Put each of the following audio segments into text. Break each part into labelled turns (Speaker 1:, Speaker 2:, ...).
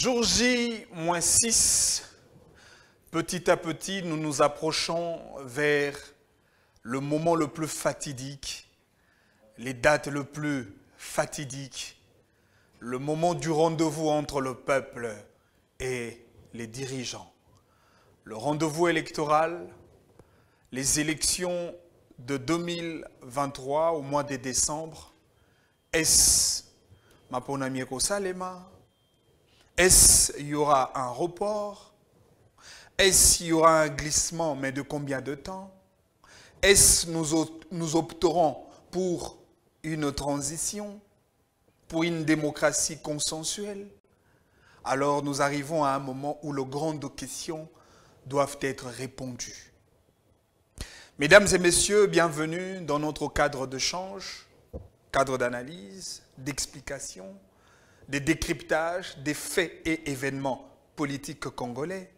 Speaker 1: Jour J, 6, petit à petit, nous nous approchons vers le moment le plus fatidique, les dates le plus fatidiques, le moment du rendez-vous entre le peuple et les dirigeants. Le rendez-vous électoral, les élections de 2023 au mois de décembre, est-ce Maponamieko Salema est-ce qu'il y aura un report Est-ce qu'il y aura un glissement, mais de combien de temps Est-ce nous, nous opterons pour une transition, pour une démocratie consensuelle Alors nous arrivons à un moment où les grandes questions doivent être répondues. Mesdames et messieurs, bienvenue dans notre cadre de change, cadre d'analyse, d'explication, des décryptages des faits et événements politiques congolais.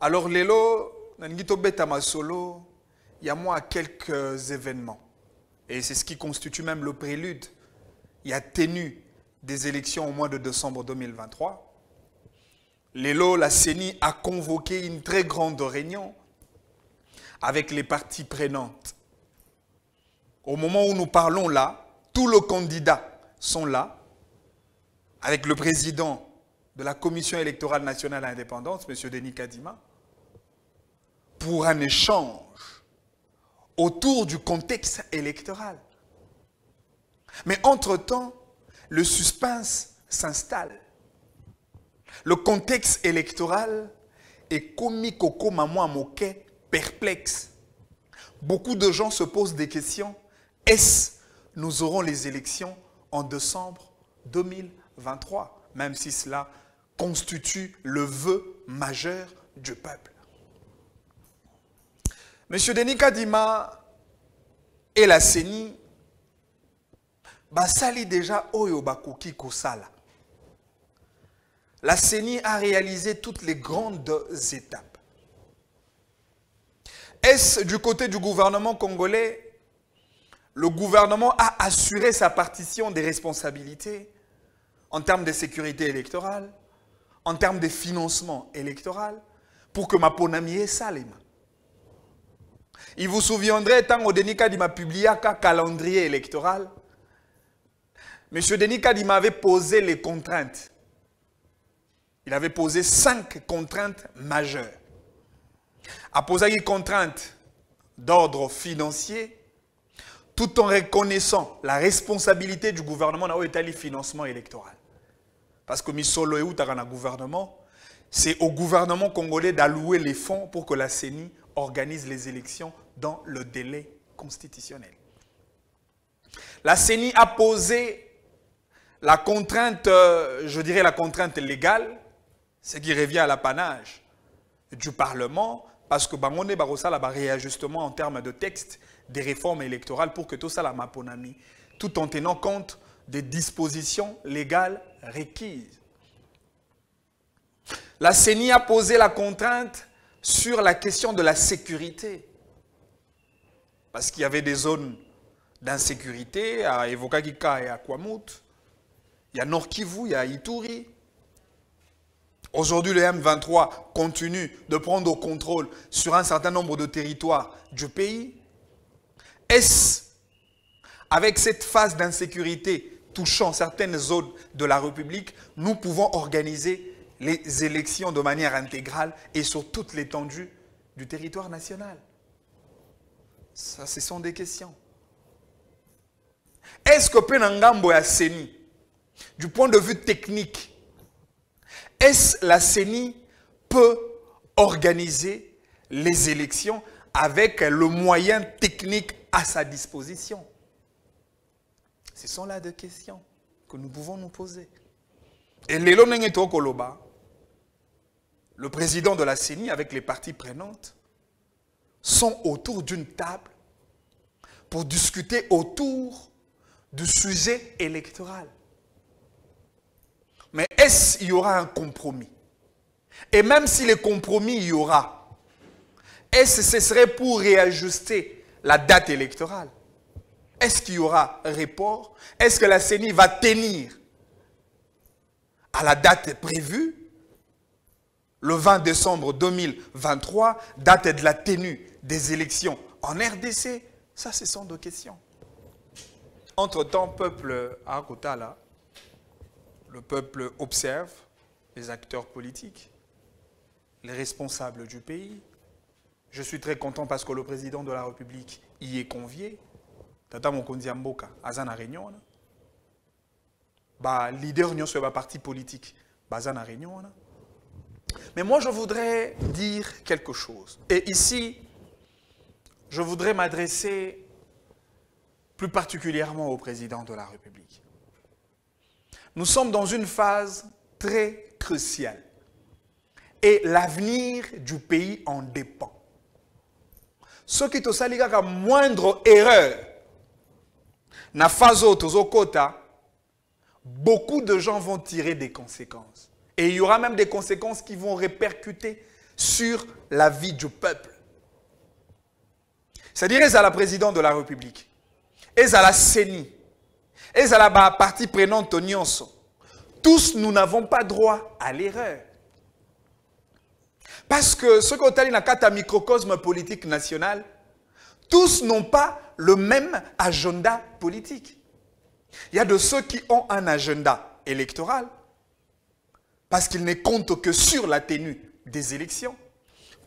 Speaker 1: Alors, Lelo, il y a moi quelques événements. Et c'est ce qui constitue même le prélude. Il y a tenu des élections au mois de décembre 2023. Lelo, la CENI a convoqué une très grande réunion avec les parties prenantes. Au moment où nous parlons là, tous les candidats sont là avec le président de la Commission électorale nationale indépendante, M. Denis Kadima, pour un échange autour du contexte électoral. Mais entre-temps, le suspense s'installe. Le contexte électoral est comique au moquet, perplexe. Beaucoup de gens se posent des questions. Est-ce nous aurons les élections en décembre 2020 23, même si cela constitue le vœu majeur du peuple. Monsieur Denis Kadima et la CENI, basali déjà au bakoki kosala. La CENI a réalisé toutes les grandes étapes. Est-ce du côté du gouvernement congolais le gouvernement a assuré sa partition des responsabilités en termes de sécurité électorale, en termes de financement électoral, pour que ma les salima. Il vous souviendrez, tant que Denis Kadima publié un calendrier électoral, M. Denis Kadima avait posé les contraintes. Il avait posé cinq contraintes majeures. A posé les contraintes d'ordre financier, tout en reconnaissant la responsabilité du gouvernement dans financement électoral parce que misolo et un gouvernement, c'est au gouvernement congolais d'allouer les fonds pour que la CENI organise les élections dans le délai constitutionnel. La CENI a posé la contrainte, euh, je dirais la contrainte légale, ce qui revient à l'apanage du Parlement, parce que Bangone Barossa a réajustement en termes de texte des réformes électorales pour que tout ça la maponami, tout en tenant compte des dispositions légales requises. La CENI a posé la contrainte sur la question de la sécurité, parce qu'il y avait des zones d'insécurité à Evokagika et à Kwamout. il y a Nord il y a Ituri. Aujourd'hui, le M23 continue de prendre au contrôle sur un certain nombre de territoires du pays. Est-ce, avec cette phase d'insécurité touchant certaines zones de la République, nous pouvons organiser les élections de manière intégrale et sur toute l'étendue du territoire national. Ça, ce sont des questions. Est-ce que Penangambo et la CENI, du point de vue technique, est-ce la CENI peut organiser les élections avec le moyen technique à sa disposition ce sont là des questions que nous pouvons nous poser. Et Léoné Nengeto Koloba, le président de la CENI avec les parties prenantes, sont autour d'une table pour discuter autour du sujet électoral. Mais est-ce qu'il y aura un compromis Et même si le compromis il y aura, est-ce que ce serait pour réajuster la date électorale est-ce qu'il y aura report Est-ce que la CENI va tenir à la date prévue le 20 décembre 2023, date de la tenue des élections en RDC Ça, ce sont deux questions. Entre-temps, peuple à Kotala, le peuple observe les acteurs politiques, les responsables du pays. Je suis très content parce que le président de la République y est convié tata mokonzi ya mboka à Zana réunion Le leader nyonso parti politique baza réunion mais moi je voudrais dire quelque chose et ici je voudrais m'adresser plus particulièrement au président de la République. Nous sommes dans une phase très cruciale et l'avenir du pays en dépend. Ce qui te sali la moindre erreur na phase autres quota, beaucoup de gens vont tirer des conséquences. Et il y aura même des conséquences qui vont répercuter sur la vie du peuple. C'est-à-dire, ils à la présidente de la République, ils à la CENI, ils à la partie prenante Nyonso. Tous, nous n'avons pas droit à l'erreur. Parce que ce qu'on a dit dans le microcosme politique national, tous n'ont pas le même agenda politique. Il y a de ceux qui ont un agenda électoral parce qu'ils ne comptent que sur la tenue des élections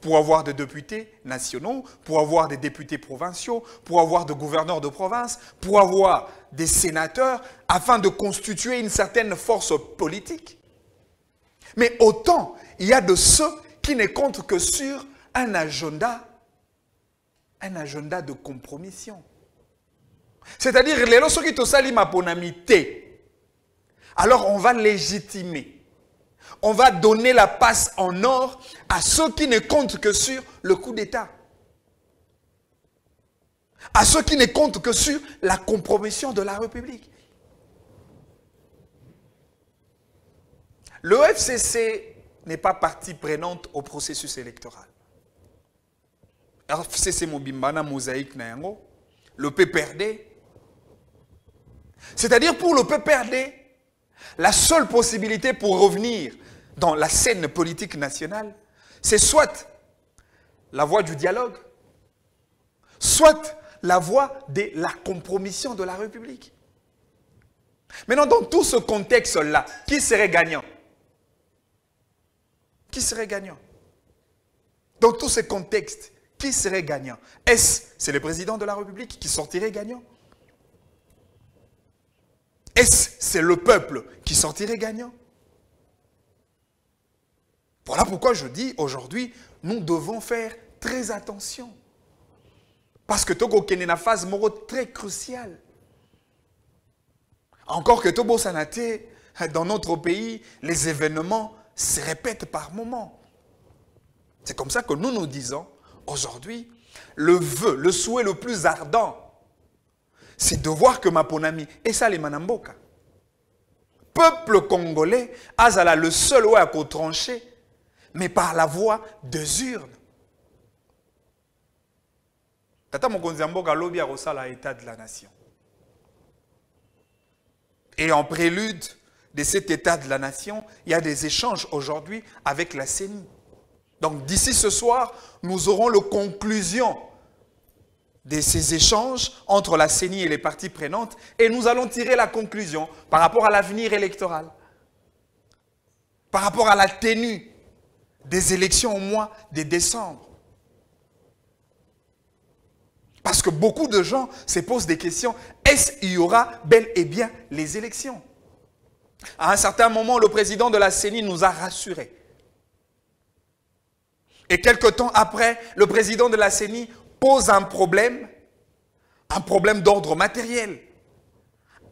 Speaker 1: pour avoir des députés nationaux, pour avoir des députés provinciaux, pour avoir des gouverneurs de province, pour avoir des sénateurs, afin de constituer une certaine force politique. Mais autant, il y a de ceux qui ne comptent que sur un agenda un agenda de compromission. C'est-à-dire, les lots qui ma bonamité ». alors on va légitimer. On va donner la passe en or à ceux qui ne comptent que sur le coup d'État. À ceux qui ne comptent que sur la compromission de la République. Le FCC n'est pas partie prenante au processus électoral mosaïque le PPRD. C'est-à-dire pour le PPRD, la seule possibilité pour revenir dans la scène politique nationale, c'est soit la voie du dialogue, soit la voie de la compromission de la République. Maintenant, dans tout ce contexte-là, qui serait gagnant Qui serait gagnant Dans tout ce contexte, qui serait gagnant Est-ce que c'est le président de la République qui sortirait gagnant Est-ce que c'est le peuple qui sortirait gagnant Voilà pourquoi je dis aujourd'hui, nous devons faire très attention. Parce que Togo Kenena phase moro très cruciale. Encore que Togo Sanate, dans notre pays, les événements se répètent par moment. C'est comme ça que nous nous disons, aujourd'hui, le vœu, le souhait le plus ardent, c'est de voir que Maponami et ça les Manamboka. Peuple congolais, Azala le seul à trancher, mais par la voie des urnes. Tata Mboka à l'état de la nation. Et en prélude de cet état de la nation, il y a des échanges aujourd'hui avec la CENI. Donc d'ici ce soir, nous aurons la conclusion de ces échanges entre la CENI et les parties prenantes et nous allons tirer la conclusion par rapport à l'avenir électoral, par rapport à la tenue des élections au mois de décembre. Parce que beaucoup de gens se posent des questions, est-ce qu'il y aura bel et bien les élections À un certain moment, le président de la CENI nous a rassurés. Et quelque temps après, le président de la CENI pose un problème, un problème d'ordre matériel.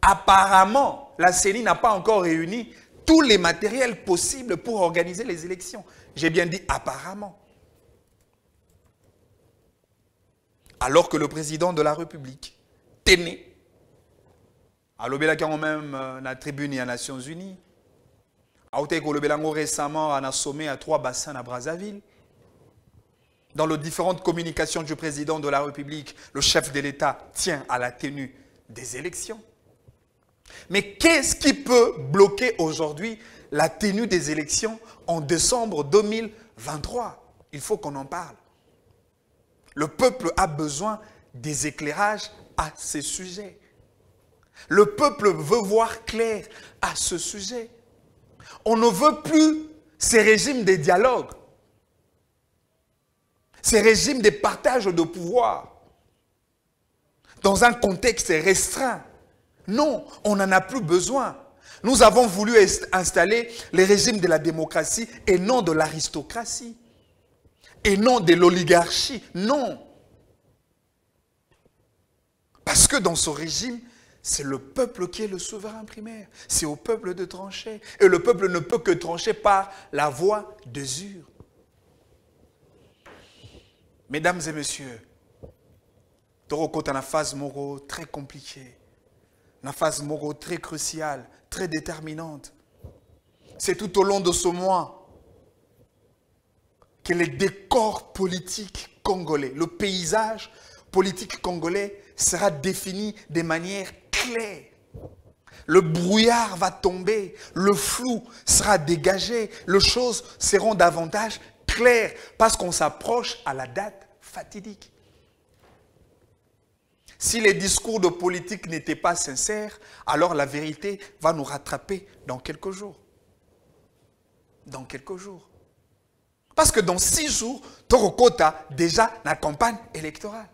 Speaker 1: Apparemment, la CENI n'a pas encore réuni tous les matériels possibles pour organiser les élections. J'ai bien dit apparemment. Alors que le président de la République, Téné, à quand même la euh, tribune et à Nations Unies, a récemment un sommet à trois bassins à Brazzaville, dans les différentes communications du président de la République, le chef de l'État tient à la tenue des élections. Mais qu'est-ce qui peut bloquer aujourd'hui la tenue des élections en décembre 2023 Il faut qu'on en parle. Le peuple a besoin des éclairages à ce sujet. Le peuple veut voir clair à ce sujet. On ne veut plus ces régimes des dialogues ces régimes de partage de pouvoir dans un contexte restreint. Non, on n'en a plus besoin. Nous avons voulu installer les régimes de la démocratie et non de l'aristocratie. Et non de l'oligarchie. Non. Parce que dans ce régime, c'est le peuple qui est le souverain primaire. C'est au peuple de trancher. Et le peuple ne peut que trancher par la voie des Mesdames et messieurs, Toroko a une phase morale très compliquée, une phase morale très cruciale, très déterminante. C'est tout au long de ce mois que le décor politique congolais, le paysage politique congolais sera défini de manière claire. Le brouillard va tomber, le flou sera dégagé, les choses seront davantage claires parce qu'on s'approche à la date fatidique. Si les discours de politique n'étaient pas sincères, alors la vérité va nous rattraper dans quelques jours. Dans quelques jours. Parce que dans six jours, Torokota déjà la campagne électorale.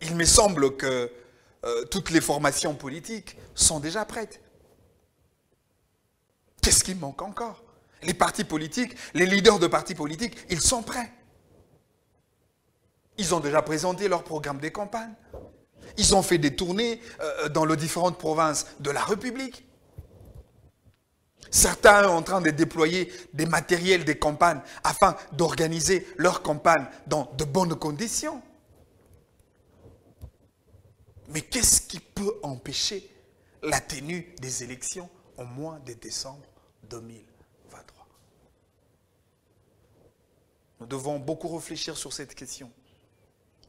Speaker 1: Il me semble que euh, toutes les formations politiques sont déjà prêtes. Qu'est-ce qui manque encore Les partis politiques, les leaders de partis politiques, ils sont prêts. Ils ont déjà présenté leur programme des campagnes. Ils ont fait des tournées euh, dans les différentes provinces de la République. Certains sont en train de déployer des matériels des campagnes afin d'organiser leur campagne dans de bonnes conditions. Mais qu'est-ce qui peut empêcher la tenue des élections au mois de décembre 2023 Nous devons beaucoup réfléchir sur cette question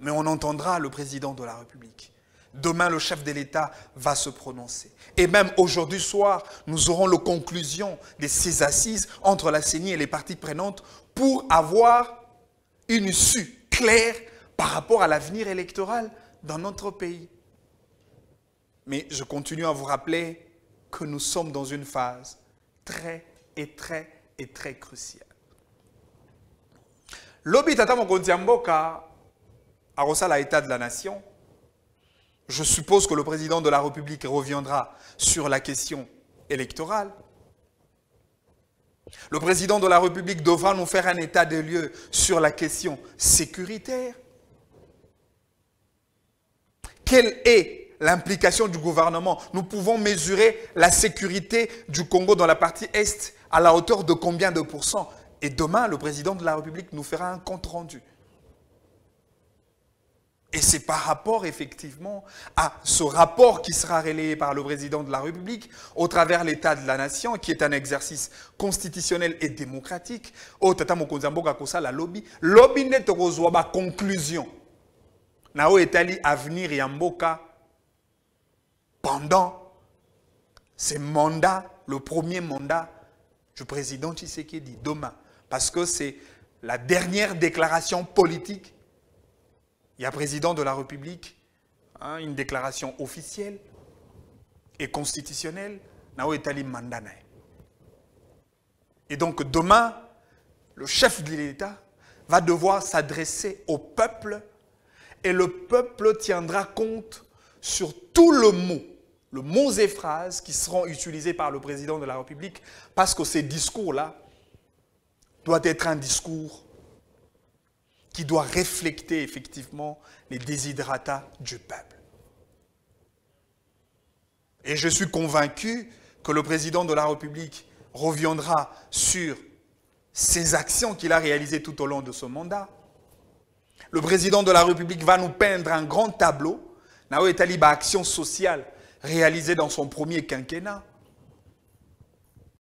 Speaker 1: mais on entendra le président de la République. Demain, le chef de l'État va se prononcer. Et même aujourd'hui soir, nous aurons la conclusion de ces assises entre la CENI et les parties prenantes pour avoir une issue claire par rapport à l'avenir électoral dans notre pays. Mais je continue à vous rappeler que nous sommes dans une phase très et très et très cruciale. L'Obitata Mokondiamboka à ça, l'état de la Nation, je suppose que le président de la République reviendra sur la question électorale. Le président de la République devra nous faire un état des lieux sur la question sécuritaire. Quelle est l'implication du gouvernement Nous pouvons mesurer la sécurité du Congo dans la partie Est à la hauteur de combien de pourcents Et demain, le président de la République nous fera un compte rendu. Et c'est par rapport, effectivement, à ce rapport qui sera relayé par le président de la République au travers l'état de la nation, qui est un exercice constitutionnel et démocratique. au oh, tata kosa la lobby. Lobby pas ba conclusion. Nao à avenir yamboka pendant ce mandat, le premier mandat du président dit demain. Parce que c'est la dernière déclaration politique il y a président de la République, hein, une déclaration officielle et constitutionnelle. Nao etalim mandanae ». Et donc demain, le chef de l'État va devoir s'adresser au peuple et le peuple tiendra compte sur tout le mot, le mot et phrase qui seront utilisés par le président de la République parce que ces discours-là doivent être un discours qui doit refléter effectivement les déshydratats du peuple. Et je suis convaincu que le président de la République reviendra sur ces actions qu'il a réalisées tout au long de son mandat. Le président de la République va nous peindre un grand tableau, Nao et Taliba, action sociale réalisée dans son premier quinquennat.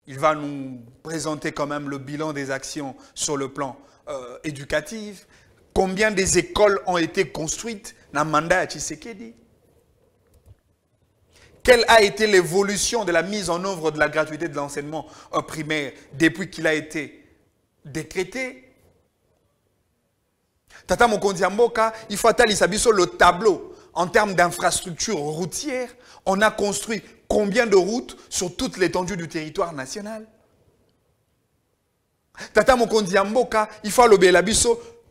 Speaker 1: Il va nous présenter quand même le bilan des actions sur le plan euh, éducatif, combien des écoles ont été construites dans le mandat à Tshisekedi Quelle a été l'évolution de la mise en œuvre de la gratuité de l'enseignement primaire depuis qu'il a été décrété Tata Mokondiamboka, il faut le tableau en termes d'infrastructures routières. On a construit combien de routes sur toute l'étendue du territoire national Tata Mokondiamboka, il faut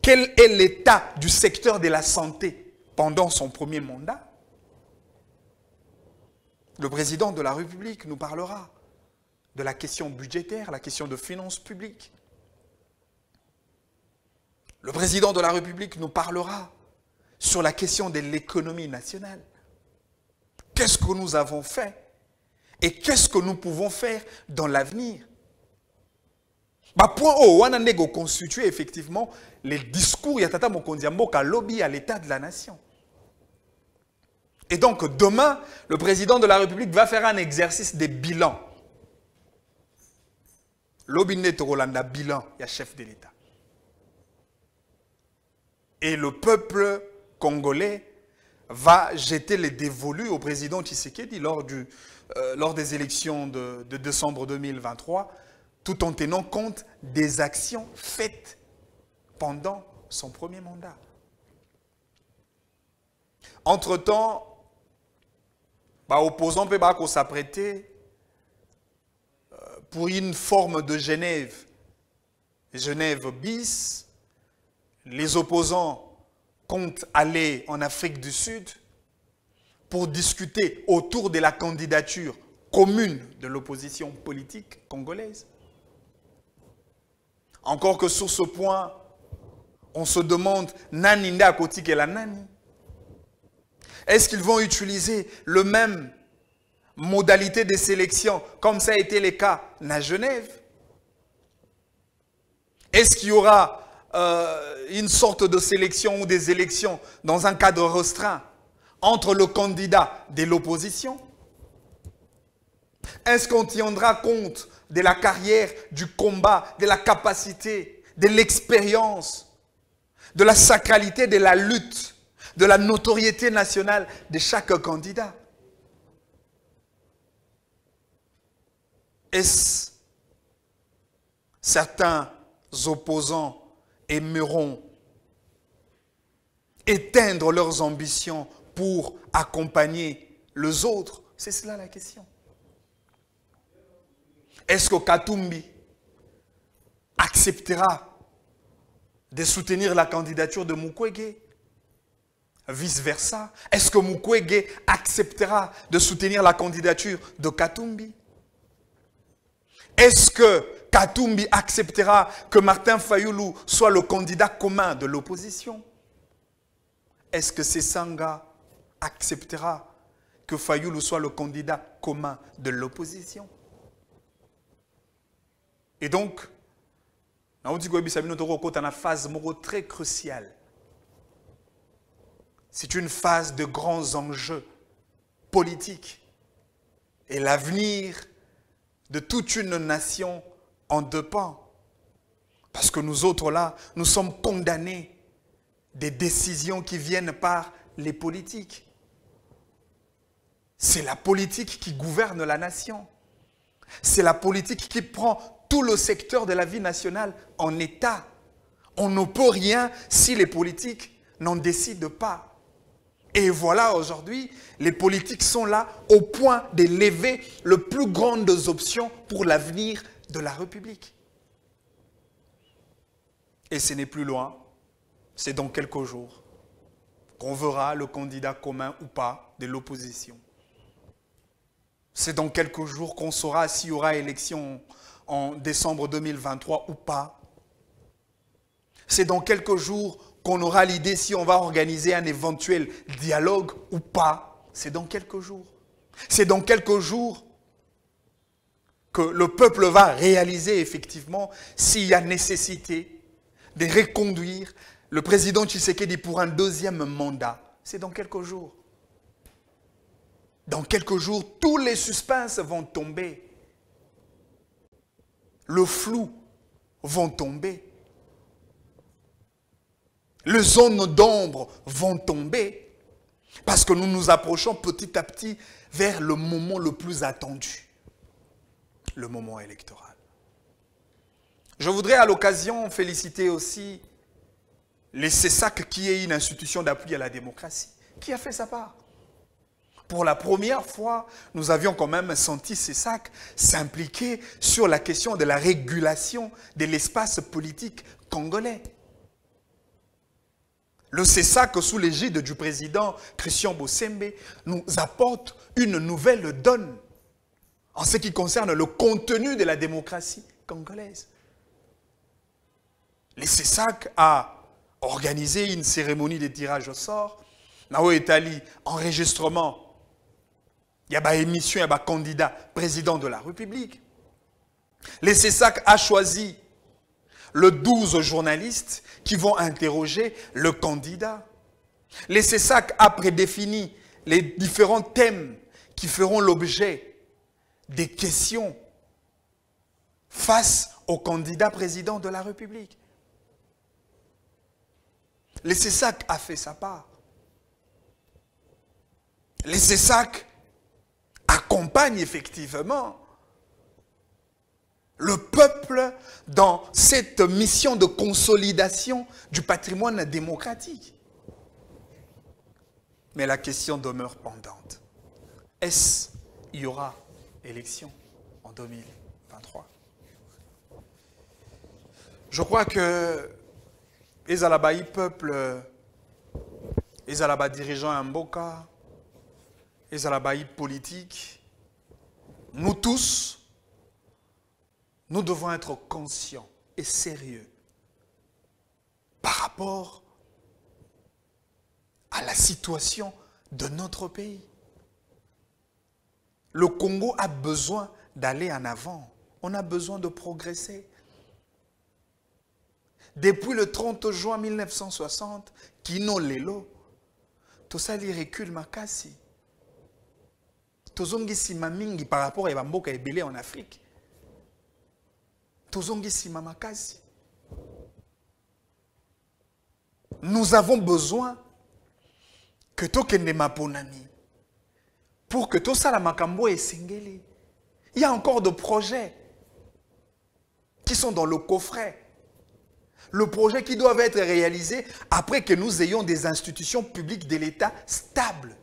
Speaker 1: quel est l'état du secteur de la santé pendant son premier mandat Le président de la République nous parlera de la question budgétaire, la question de finances publiques. Le président de la République nous parlera sur la question de l'économie nationale. Qu'est-ce que nous avons fait et qu'est-ce que nous pouvons faire dans l'avenir bah point O, on a constitué effectivement les discours y a tata lobby à l'état de la nation. Et donc demain, le président de la République va faire un exercice de bilan. Lobby Rolanda bilan, il y a chef de l'État. Et le peuple congolais va jeter les dévolus au président Tshisekedi lors, du, euh, lors des élections de, de décembre 2023 tout en tenant compte des actions faites pendant son premier mandat. Entre-temps, l'opposant bah, opposant peut s'apprêter euh, pour une forme de Genève. Genève bis, les opposants comptent aller en Afrique du Sud pour discuter autour de la candidature commune de l'opposition politique congolaise. Encore que sur ce point, on se demande, Naninda et la Nani Est-ce qu'ils vont utiliser le même modalité de sélection comme ça a été le cas à Genève Est-ce qu'il y aura euh, une sorte de sélection ou des élections dans un cadre restreint entre le candidat de l'opposition Est-ce qu'on tiendra compte de la carrière, du combat, de la capacité, de l'expérience, de la sacralité, de la lutte, de la notoriété nationale de chaque candidat. Est-ce certains opposants aimeront éteindre leurs ambitions pour accompagner les autres C'est cela la question. Est-ce que Katumbi acceptera de soutenir la candidature de Mukwege Vice-versa, est-ce que Mukwege acceptera de soutenir la candidature de Katumbi Est-ce que Katumbi acceptera que Martin Fayoulou soit le candidat commun de l'opposition Est-ce que Sessanga acceptera que Fayoulou soit le candidat commun de l'opposition et donc, on dit que la phase très cruciale. C'est une phase de grands enjeux politiques et l'avenir de toute une nation en dépend. Parce que nous autres là, nous sommes condamnés des décisions qui viennent par les politiques. C'est la politique qui gouverne la nation. C'est la politique qui prend tout le secteur de la vie nationale en état. On ne peut rien si les politiques n'en décident pas. Et voilà aujourd'hui, les politiques sont là au point d'élever les plus grandes options pour l'avenir de la République. Et ce n'est plus loin, c'est dans quelques jours qu'on verra le candidat commun ou pas de l'opposition. C'est dans quelques jours qu'on saura s'il y aura élection en décembre 2023 ou pas. C'est dans quelques jours qu'on aura l'idée si on va organiser un éventuel dialogue ou pas. C'est dans quelques jours. C'est dans quelques jours que le peuple va réaliser effectivement s'il y a nécessité de reconduire le président Tshisekedi pour un deuxième mandat. C'est dans quelques jours. Dans quelques jours, tous les suspens vont tomber le flou vont tomber. Les zones d'ombre vont tomber parce que nous nous approchons petit à petit vers le moment le plus attendu, le moment électoral. Je voudrais à l'occasion féliciter aussi les CESAC qui est une institution d'appui à la démocratie, qui a fait sa part pour la première fois, nous avions quand même senti Cessac s'impliquer sur la question de la régulation de l'espace politique congolais. Le CESAC, sous l'égide du président Christian Bossembe, nous apporte une nouvelle donne en ce qui concerne le contenu de la démocratie congolaise. Le CESAC a organisé une cérémonie de tirage au sort. Nao Etali, enregistrement il y a une émission, il y a un candidat, président de la République. Les CESAC a choisi le 12 journalistes qui vont interroger le candidat. Les CESAC a prédéfini les différents thèmes qui feront l'objet des questions face au candidat président de la République. Les CESAC a fait sa part. Les CESAC accompagne effectivement le peuple dans cette mission de consolidation du patrimoine démocratique. Mais la question demeure pendante. Est-ce qu'il y aura élection en 2023 Je crois que les les peuple, les dirigeants dirigeant Mboka, la baille politique, nous tous, nous devons être conscients et sérieux par rapport à la situation de notre pays. Le Congo a besoin d'aller en avant. On a besoin de progresser. Depuis le 30 juin 1960, Kino Lelo, tout ça, il recule mamingi par rapport à bamboka ebele en afrique nous avons besoin que ma ponami pour que tosala makambo singeli. il y a encore des projets qui sont dans le coffret le projet qui doit être réalisé après que nous ayons des institutions publiques de l'État stables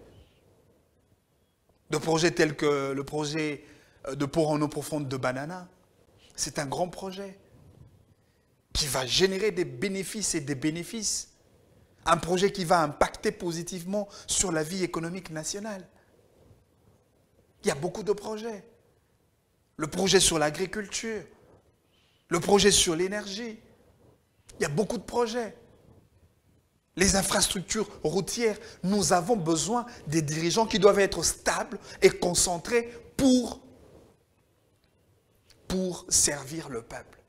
Speaker 1: de projets tels que le projet euh, de pour en eau profonde de Banana. C'est un grand projet qui va générer des bénéfices et des bénéfices. Un projet qui va impacter positivement sur la vie économique nationale. Il y a beaucoup de projets. Le projet sur l'agriculture, le projet sur l'énergie. Il y a beaucoup de projets les infrastructures routières, nous avons besoin des dirigeants qui doivent être stables et concentrés pour, pour servir le peuple.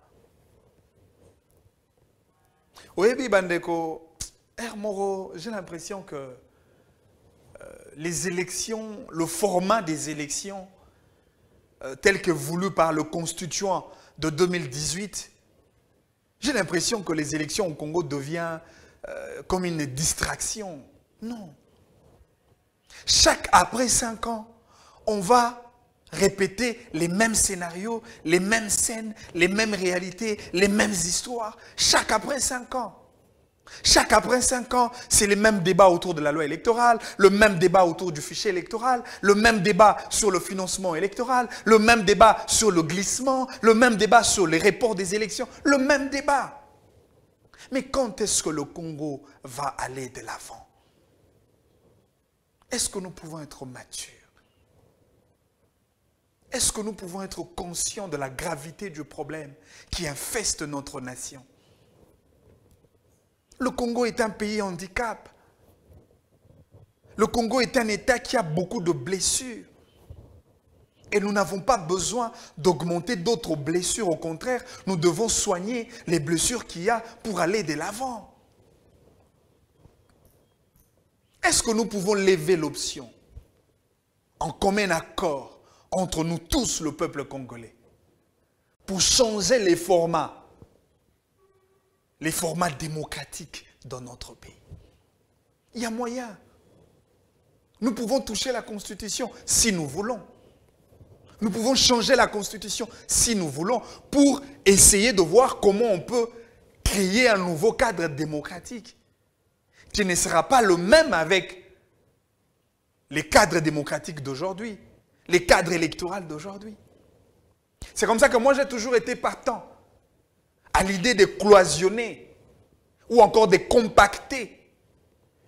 Speaker 1: oui, Bandeko, Moro, j'ai l'impression que euh, les élections, le format des élections, euh, tel que voulu par le constituant de 2018, j'ai l'impression que les élections au Congo deviennent euh, comme une distraction. Non. Chaque après cinq ans, on va répéter les mêmes scénarios, les mêmes scènes, les mêmes réalités, les mêmes histoires. Chaque après cinq ans. Chaque après cinq ans, c'est le même débat autour de la loi électorale, le même débat autour du fichier électoral, le même débat sur le financement électoral, le même débat sur le glissement, le même débat sur les reports des élections, le même débat. Mais quand est-ce que le Congo va aller de l'avant Est-ce que nous pouvons être matures Est-ce que nous pouvons être conscients de la gravité du problème qui infeste notre nation Le Congo est un pays handicap. Le Congo est un État qui a beaucoup de blessures. Et nous n'avons pas besoin d'augmenter d'autres blessures. Au contraire, nous devons soigner les blessures qu'il y a pour aller de l'avant. Est-ce que nous pouvons lever l'option en commun accord entre nous tous, le peuple congolais, pour changer les formats, les formats démocratiques dans notre pays Il y a moyen. Nous pouvons toucher la Constitution si nous voulons. Nous pouvons changer la Constitution si nous voulons pour essayer de voir comment on peut créer un nouveau cadre démocratique qui ne sera pas le même avec les cadres démocratiques d'aujourd'hui, les cadres électoraux d'aujourd'hui. C'est comme ça que moi j'ai toujours été partant à l'idée de cloisonner ou encore de compacter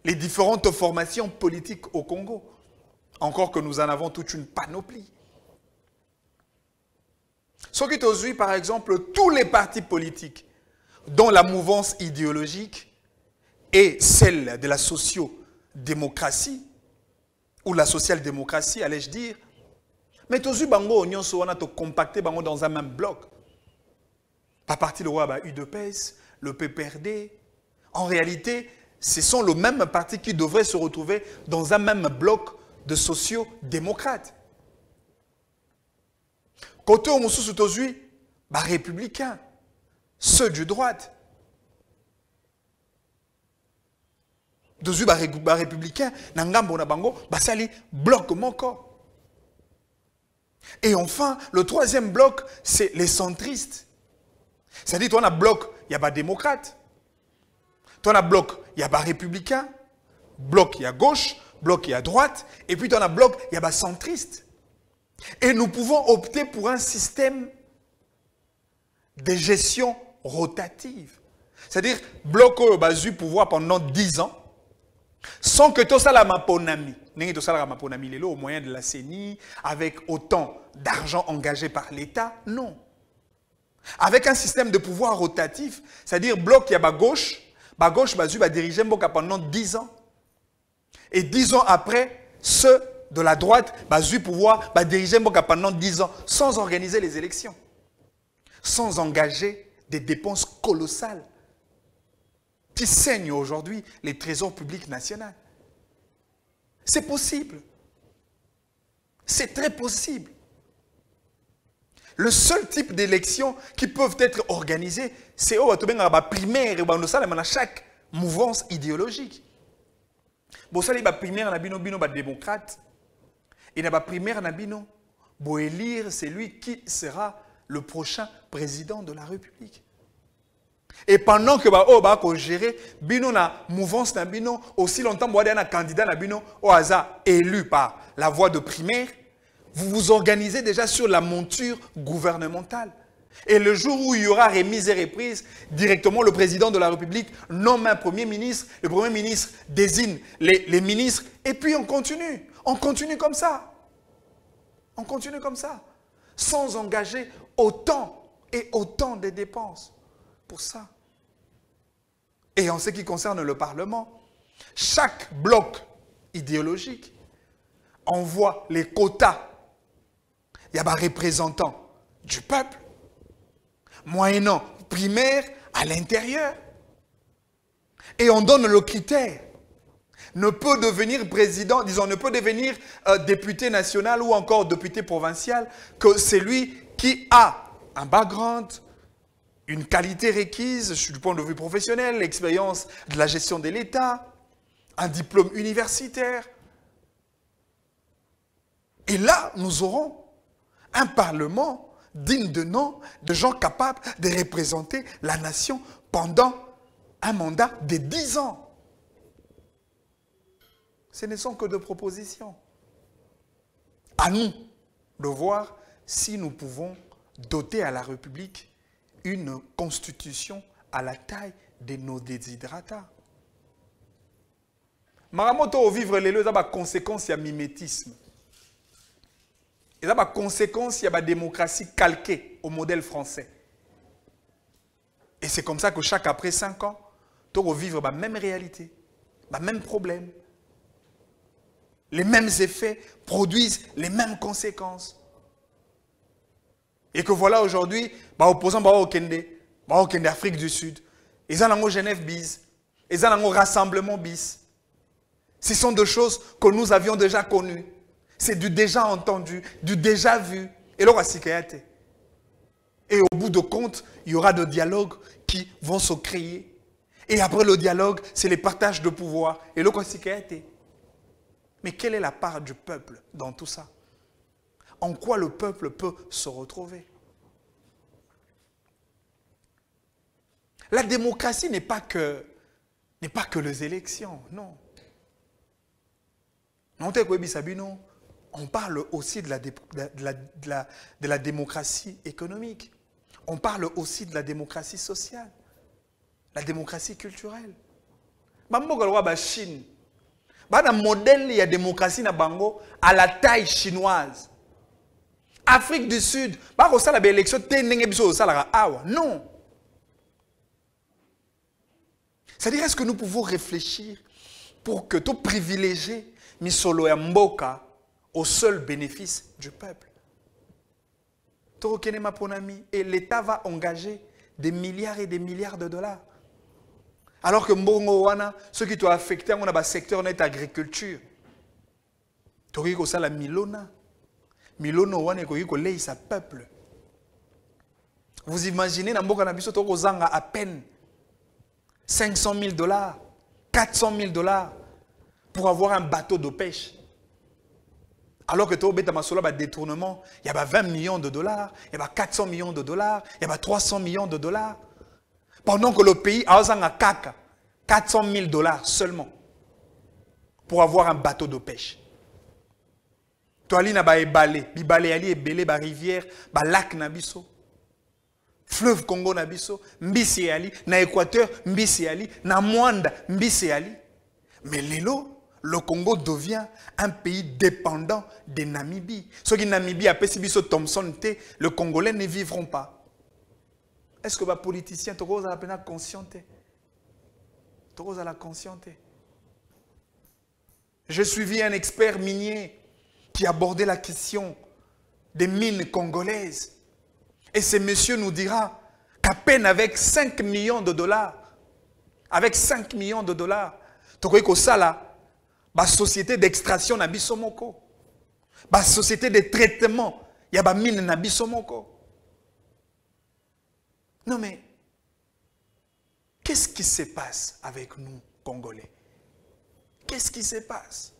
Speaker 1: les différentes formations politiques au Congo. Encore que nous en avons toute une panoplie qui aujourdhui par exemple, tous les partis politiques, dont la mouvance idéologique est celle de la sociodémocratie, ou la social-démocratie, allais-je dire, mais tous bango union to compacté bango dans un même bloc. Pas parti le roi bah, le PPRD. En réalité, ce sont les mêmes partis qui devraient se retrouver dans un même bloc de sociaux-démocrates kote oyo mosusu les républicains, ceux du droite tozwi barépublicain bah, na ngambo na bango basali bloc moko et enfin le troisième bloc c'est les centristes c'est-à-dire toi a bloc a il ya démocrate. toi a bloc a il ya républicain. bloc y il a gauche bloc y il a droite et puis toi a bloc a il ya centristes. Et nous pouvons opter pour un système de gestion rotative. C'est-à-dire, bloquer le pouvoir pendant 10 ans, sans que tout ça la maponami. Tout maponami, au moyen de la CENI, avec autant d'argent engagé par l'État, non. Avec un système de pouvoir rotatif, c'est-à-dire, bloc, à gauche, bas gauche, basu, va diriger pendant 10 ans. Et 10 ans après, ce de la droite le bah, pouvoir bah diriger Mboka pendant 10 ans sans organiser les élections, sans engager des dépenses colossales qui saignent aujourd'hui les trésors publics nationaux. C'est possible. C'est très possible. Le seul type d'élections qui peuvent être organisées, c'est au bah, primaire et bah, chaque mouvance idéologique. La primaire bino démocrate, et pas de primaire, Nabino, pour élire celui qui sera le prochain président de la République. Et pendant que bah, oh, bah, gérer, mouvance Nabino, aussi longtemps, vous un candidat Nabino au hasard, élu par la voie de primaire, vous vous organisez déjà sur la monture gouvernementale. Et le jour où il y aura remise et reprise, directement le président de la République nomme un premier ministre, le premier ministre désigne les ministres, et puis on continue. On continue comme ça. On continue comme ça. Sans engager autant et autant de dépenses pour ça. Et en ce qui concerne le Parlement, chaque bloc idéologique envoie les quotas. Il y a un représentant du peuple, moyennant primaire à l'intérieur. Et on donne le critère ne peut devenir président, disons, ne peut devenir euh, député national ou encore député provincial que celui qui a un background, une qualité requise du point de vue professionnel, l'expérience de la gestion de l'État, un diplôme universitaire. Et là, nous aurons un Parlement digne de nom, de gens capables de représenter la nation pendant un mandat de 10 ans ce ne sont que des propositions. À nous de voir si nous pouvons doter à la République une constitution à la taille de nos déshydratats. Maramoto au vivre les lieux, ça a conséquence, il y a mimétisme. Et ça a conséquence, il y a démocratie calquée au modèle français. Et c'est comme ça que chaque après cinq ans, tu vivre la même réalité, le même problème, les mêmes effets produisent les mêmes conséquences. Et que voilà aujourd'hui, bah, opposant bah, au Kende, Afrique du Sud, ils ont Genève bis, ils ont rassemblement bis. Ce sont des choses que nous avions déjà connues. C'est du déjà entendu, du déjà vu. Et l'aura Et au bout de compte, il y aura des dialogues qui vont se créer. Et après le dialogue, c'est le partage de pouvoir. Et été. Mais quelle est la part du peuple dans tout ça En quoi le peuple peut se retrouver La démocratie n'est pas que n'est pas que les élections, non. On parle aussi de la, de, la, de, de la, démocratie économique. On parle aussi de la démocratie sociale, la démocratie culturelle. Chine, un modèle ya démocratie na bango à la taille chinoise afrique du sud bakosala élection té ndenge biso awa non c'est-à-dire est-ce que nous pouvons réfléchir pour que tout privilégié misolo au seul bénéfice du peuple ponami et l'état va engager des milliards et des milliards de dollars alors que ce qui t'a affecté, on a secteur net agriculture. Tu as la Milona. Milona sa peuple. Vous imaginez, dans Mboka tu à peine 500 000 dollars, 400 000 dollars pour avoir un bateau de pêche. Alors que tu as détournement, il y a 20 millions de dollars, il y a 400 millions de dollars, il y a 300 millions de dollars. Pendant que le pays a 400 000 dollars seulement pour avoir un bateau de pêche. toi na ba ebale, bibale ali ebele ba rivière, ba lac na Fleuve Congo na ali, na Équateur, mbisi ali, na Mwanda, mbisi ali. Mais lelo, le Congo devient un pays dépendant de Namibie. Ce qui Namibie a biso Thompson le Congolais ne vivront pas est-ce que la peine à conscienter? Tu as la conscience. j'ai suivi un expert minier qui abordait la question des mines congolaises. Et ce monsieur nous dira qu'à peine avec 5 millions de dollars, avec 5 millions de dollars, ça là, la société d'extraction Nabisomoko, la société de traitement, il y a une mine Nabisomoko. Non mais, qu'est-ce qui se passe avec nous, Congolais Qu'est-ce qui se passe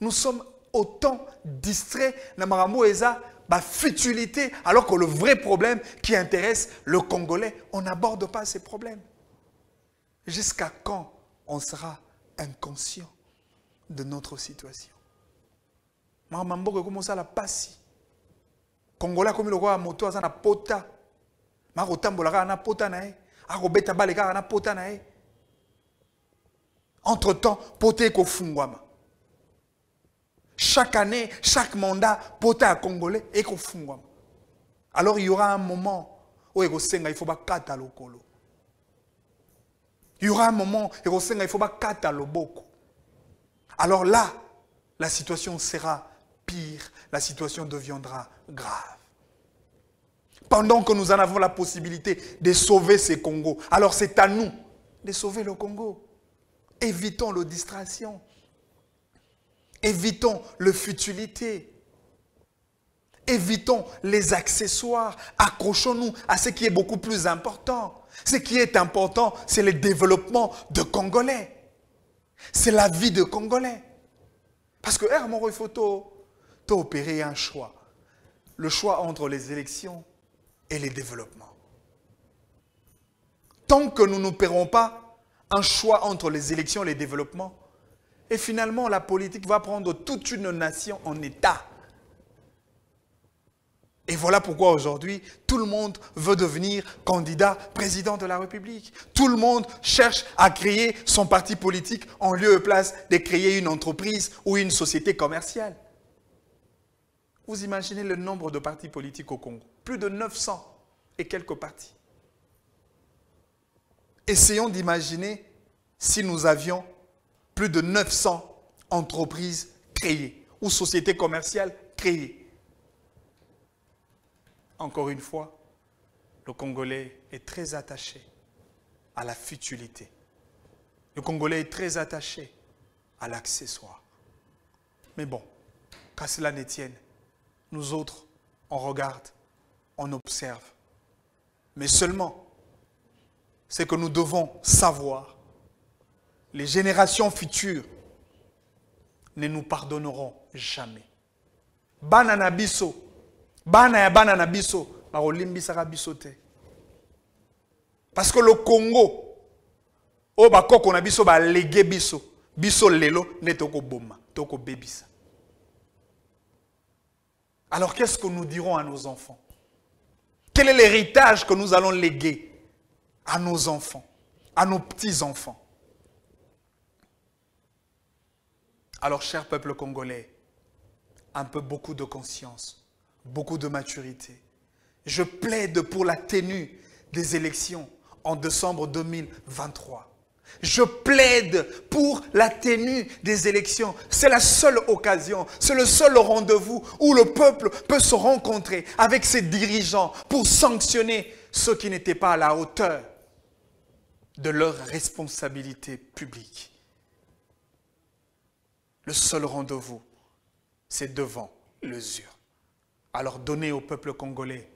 Speaker 1: Nous sommes autant distraits futilité, alors que le vrai problème qui intéresse le Congolais, on n'aborde pas ces problèmes. Jusqu'à quand on sera inconscient de notre situation comment ça la passe Congolais, comme le roi Moto, ça n'a pota makotambola ka na pota na ye akobeta bale na pota na entre temps pota ekofungwama chaque année chaque mandat pota ya congolais ekofungwama alors il y aura un moment e faut ekosenga ifo bakata lokolo il y aura un moment ekosenga ifo bakata loboko alors là la situation sera pire la situation deviendra grave pendant que nous en avons la possibilité de sauver ces Congo. Alors c'est à nous de sauver le Congo. Évitons la distraction. Évitons le futilité. Évitons les accessoires. Accrochons-nous à ce qui est beaucoup plus important. Ce qui est important, c'est le développement de Congolais. C'est la vie de Congolais. Parce que, Hermoro, il faut opérer un choix. Le choix entre les élections et les développements. Tant que nous n'opérons pas un choix entre les élections et les développements, et finalement la politique va prendre toute une nation en état. Et voilà pourquoi aujourd'hui, tout le monde veut devenir candidat président de la République. Tout le monde cherche à créer son parti politique en lieu et place de créer une entreprise ou une société commerciale. Vous imaginez le nombre de partis politiques au Congo Plus de 900 et quelques partis. Essayons d'imaginer si nous avions plus de 900 entreprises créées ou sociétés commerciales créées. Encore une fois, le Congolais est très attaché à la futilité. Le Congolais est très attaché à l'accessoire. Mais bon, qu'à cela ne tienne, nous autres, on regarde, on observe. Mais seulement, c'est que nous devons savoir, les générations futures ne nous pardonneront jamais. Banana biso, banana banana biso, parce que le Congo, au nabiso na biso ba biso, biso lelo ne toko boma, toko bebisa. Alors qu'est-ce que nous dirons à nos enfants Quel est l'héritage que nous allons léguer à nos enfants, à nos petits-enfants Alors cher peuple congolais, un peu beaucoup de conscience, beaucoup de maturité. Je plaide pour la tenue des élections en décembre 2023. Je plaide pour la tenue des élections. C'est la seule occasion, c'est le seul rendez-vous où le peuple peut se rencontrer avec ses dirigeants pour sanctionner ceux qui n'étaient pas à la hauteur de leurs responsabilités publiques. Le seul rendez-vous, c'est devant urnes. Alors donnez au peuple congolais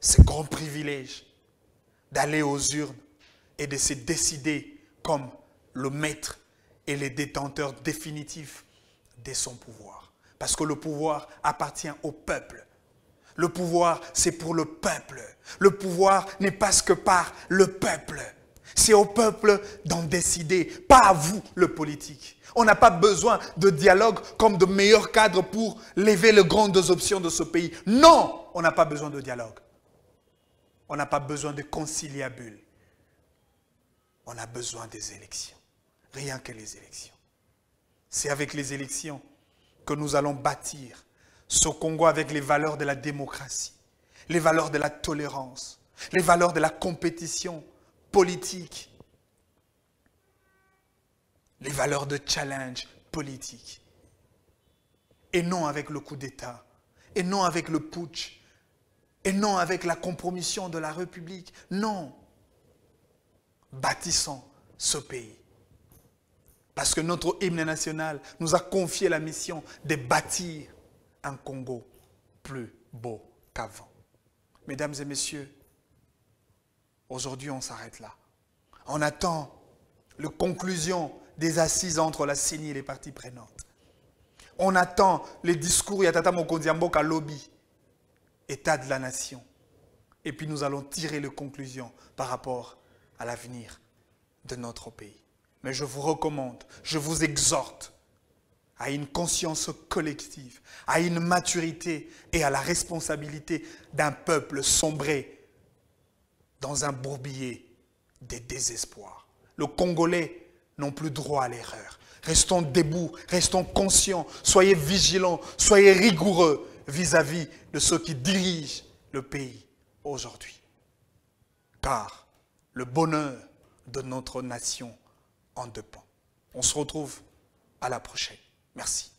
Speaker 1: ce grand privilège d'aller aux urnes et de se décider comme le maître et le détenteur définitif de son pouvoir. Parce que le pouvoir appartient au peuple. Le pouvoir, c'est pour le peuple. Le pouvoir n'est pas ce que par le peuple. C'est au peuple d'en décider, pas à vous, le politique. On n'a pas besoin de dialogue comme de meilleurs cadres pour lever les grandes options de ce pays. Non, on n'a pas besoin de dialogue. On n'a pas besoin de conciliabule on a besoin des élections. Rien que les élections. C'est avec les élections que nous allons bâtir ce Congo avec les valeurs de la démocratie, les valeurs de la tolérance, les valeurs de la compétition politique, les valeurs de challenge politique. Et non avec le coup d'État, et non avec le putsch, et non avec la compromission de la République. Non, bâtissons ce pays. Parce que notre hymne national nous a confié la mission de bâtir un Congo plus beau qu'avant. Mesdames et messieurs, aujourd'hui on s'arrête là. On attend la conclusion des assises entre la CENI et les parties prenantes. On attend les discours Yatata Mokondiamboka lobby, état de la nation. Et puis nous allons tirer les conclusions par rapport à à l'avenir de notre pays. Mais je vous recommande, je vous exhorte à une conscience collective, à une maturité et à la responsabilité d'un peuple sombré dans un bourbier des désespoirs. Le Congolais n'ont plus droit à l'erreur. Restons debout, restons conscients, soyez vigilants, soyez rigoureux vis-à-vis -vis de ceux qui dirigent le pays aujourd'hui. Car le bonheur de notre nation en dépend. On se retrouve à la prochaine. Merci.